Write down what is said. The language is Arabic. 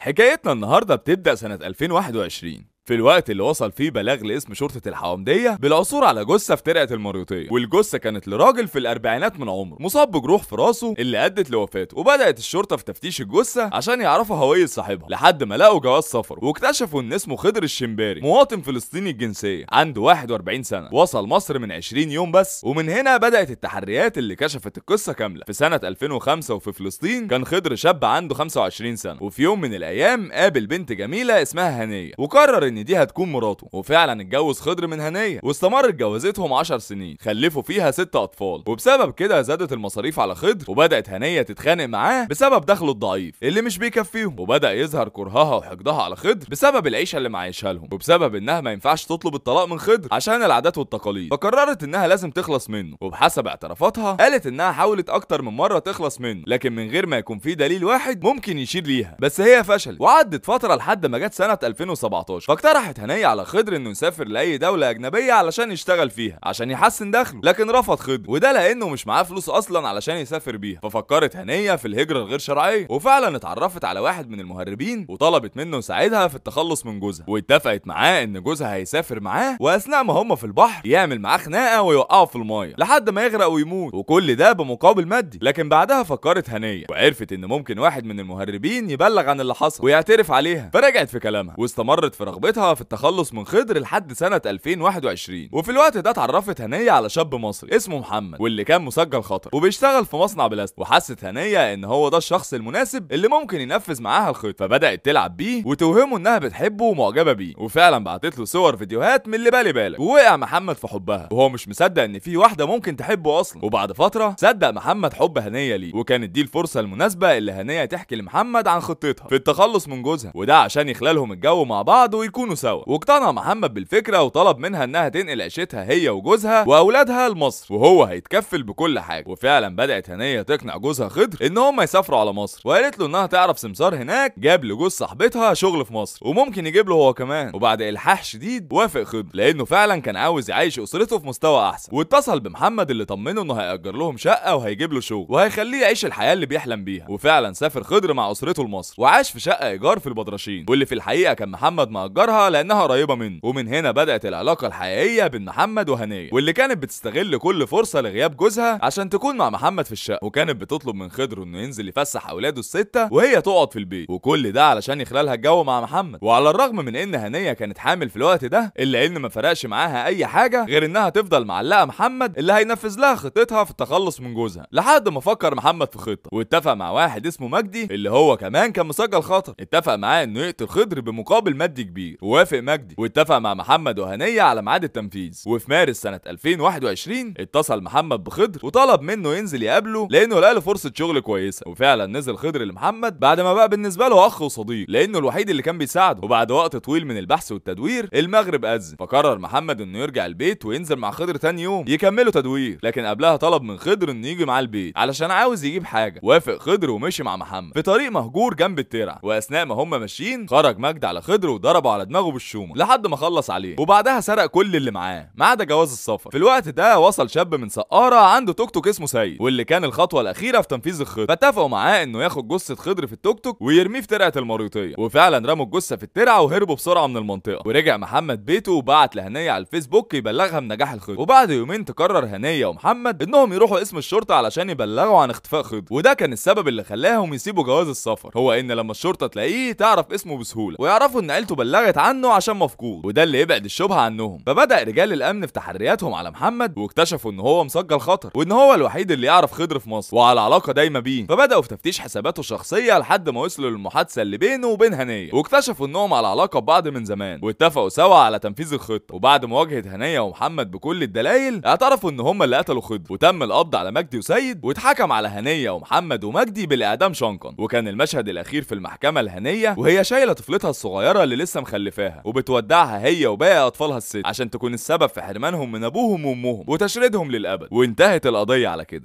حكايتنا النهاردة بتبدأ سنة 2021 في الوقت اللي وصل فيه بلاغ لاسم شرطه الحوامديه بالعثور على جثه في ترعه المريوطيه والجثه كانت لراجل في الاربعينات من عمره مصاب بجروح في راسه اللي ادت لوفاته وبدات الشرطه في تفتيش الجثه عشان يعرفوا هويه صاحبها لحد ما لقوا جواز سفره واكتشفوا ان اسمه خضر الشمباري مواطن فلسطيني الجنسيه عنده 41 سنه وصل مصر من 20 يوم بس ومن هنا بدات التحريات اللي كشفت القصه كامله في سنه 2005 وفي فلسطين كان خضر شاب عنده 25 سنه وفي يوم من الايام قابل بنت جميله اسمها هنيه وقرر ان ان دي هتكون مراته وفعلا اتجوز خضر من هنيه واستمرت جوازتهم 10 سنين خلفوا فيها ست اطفال وبسبب كده زادت المصاريف على خضر وبدات هنيه تتخانق معاه بسبب دخله الضعيف اللي مش بيكفيهم وبدا يظهر كرهها وحقدها على خضر بسبب العيشه اللي معيشها لهم وبسبب انها ما ينفعش تطلب الطلاق من خضر عشان العادات والتقاليد فقررت انها لازم تخلص منه وبحسب اعترافاتها قالت انها حاولت اكتر من مره تخلص منه لكن من غير ما يكون في دليل واحد ممكن يشير ليها بس هي فشلت وعدت فتره لحد ما جت سنه 2017 اقترحت هنية على خضر انه يسافر لاي دولة اجنبية علشان يشتغل فيها عشان يحسن دخله لكن رفض خضر وده لانه مش معاه فلوس اصلا علشان يسافر بيها ففكرت هنية في الهجرة الغير شرعية وفعلا اتعرفت على واحد من المهربين وطلبت منه يساعدها في التخلص من جوزها واتفقت معاه ان جوزها هيسافر معاه واثناء ما هم في البحر يعمل معاه خناقة ويوقعه في المايه لحد ما يغرق ويموت وكل ده بمقابل مادي لكن بعدها فكرت هنية وعرفت ان ممكن واحد من المهربين يبلغ عن اللي حصل ويعترف عليها فرجعت في كلامها واستمرت في رغبتها مساعدتها في التخلص من خضر لحد سنة 2021 وفي الوقت ده اتعرفت هنية على شاب مصري اسمه محمد واللي كان مسجل خطر وبيشتغل في مصنع بلاستيك وحست هنية ان هو ده الشخص المناسب اللي ممكن ينفذ معاها الخطة فبدأت تلعب بيه وتوهمه انها بتحبه ومعجبة بيه وفعلا بعتت له صور فيديوهات من اللي بالي بالك ووقع محمد في حبها وهو مش مصدق ان في واحدة ممكن تحبه اصلا وبعد فترة صدق محمد حب هنية ليه وكانت دي الفرصة المناسبة اللي هنية تحكي لمحمد عن خطتها في التخلص من جوزها وده عشان يخلالهم الجو مع بعض ويكون يكونوا سوا واقتنع محمد بالفكره وطلب منها انها تنقل عيشتها هي وجوزها واولادها لمصر وهو هيتكفل بكل حاجه وفعلا بدات هنيه تقنع جوزها خضر ان هم يسافروا على مصر وقالت له انها تعرف سمسار هناك جاب لجوز صاحبتها شغل في مصر وممكن يجيب له هو كمان وبعد الحاح شديد وافق خضر لانه فعلا كان عاوز يعيش اسرته في مستوى احسن واتصل بمحمد اللي طمنه انه هيأجر لهم شقه وهيجيب له شغل وهيخليه يعيش الحياه اللي بيحلم بيها وفعلا سافر خضر مع اسرته لمصر وعاش في شقه ايجار في البدرشين واللي في الحقيقه كان محمد مأجر اختارها لانها قريبه منه ومن هنا بدات العلاقه الحقيقيه بين محمد وهنيه واللي كانت بتستغل كل فرصه لغياب جوزها عشان تكون مع محمد في الشقه وكانت بتطلب من خضر انه ينزل يفسح اولاده السته وهي تقعد في البيت وكل ده علشان يخلالها الجو مع محمد وعلى الرغم من ان هنيه كانت حامل في الوقت ده الا ان ما فرقش معاها اي حاجه غير انها تفضل معلقه محمد اللي هينفذ لها خطتها في التخلص من جوزها لحد ما فكر محمد في خطه واتفق مع واحد اسمه مجدي اللي هو كمان كان مسجل خطر اتفق معاه انه يقتل خضر بمقابل مادي كبير وافق مجدي واتفق مع محمد وهنيه على ميعاد التنفيذ وفي مارس سنه 2021 اتصل محمد بخضر وطلب منه ينزل يقابله لانه لقى له فرصه شغل كويسه وفعلا نزل خضر لمحمد بعد ما بقى بالنسبه له اخ وصديق لانه الوحيد اللي كان بيساعده وبعد وقت طويل من البحث والتدوير المغرب اذن فقرر محمد انه يرجع البيت وينزل مع خضر تاني يوم يكملوا تدوير لكن قبلها طلب من خضر انه يجي معاه البيت علشان عاوز يجيب حاجه وافق خضر ومشي مع محمد في طريق مهجور جنب الترع واثناء ما هم ماشيين خرج مجد على خضر وضربه على دماغه بالشومه لحد ما خلص عليه وبعدها سرق كل اللي معاه ما عدا جواز السفر في الوقت ده وصل شاب من سقاره عنده توك توك اسمه سيد واللي كان الخطوه الاخيره في تنفيذ الخطه فاتفقوا معاه انه ياخد جثه خضر في التوك توك ويرميه في ترعه المريوطيه وفعلا رموا الجثه في الترعه وهربوا بسرعه من المنطقه ورجع محمد بيته وبعت لهنيه على الفيسبوك يبلغها بنجاح الخطه وبعد يومين تقرر هنيه ومحمد انهم يروحوا اسم الشرطه علشان يبلغوا عن اختفاء خضر وده كان السبب اللي خلاهم يسيبوا جواز السفر هو ان لما الشرطه تلاقيه تعرف اسمه بسهوله ويعرفوا ان عيلته بلغت عنه عشان مفقود وده اللي يبعد الشبهه عنهم فبدا رجال الامن في تحرياتهم على محمد واكتشفوا ان هو مسجل خطر وان هو الوحيد اللي يعرف خضر في مصر وعلى علاقه دايمه بيه فبداوا في تفتيش حساباته الشخصيه لحد ما وصلوا للمحادثه اللي بينه وبين هنيه واكتشفوا انهم على علاقه ببعض من زمان واتفقوا سوا على تنفيذ الخطه وبعد مواجهه هنيه ومحمد بكل الدلائل اعترفوا ان هم اللي قتلوا خضر وتم القبض على مجدي وسيد واتحكم على هنيه ومحمد ومجدي بالاعدام شنقا وكان المشهد الاخير في المحكمه لهنيه وهي شايله طفلتها الصغيره اللي لسه مخلفه اللي فيها وبتودعها هي وباقي اطفالها الست عشان تكون السبب في حرمانهم من ابوهم وامهم وتشريدهم للابد وانتهت القضيه على كده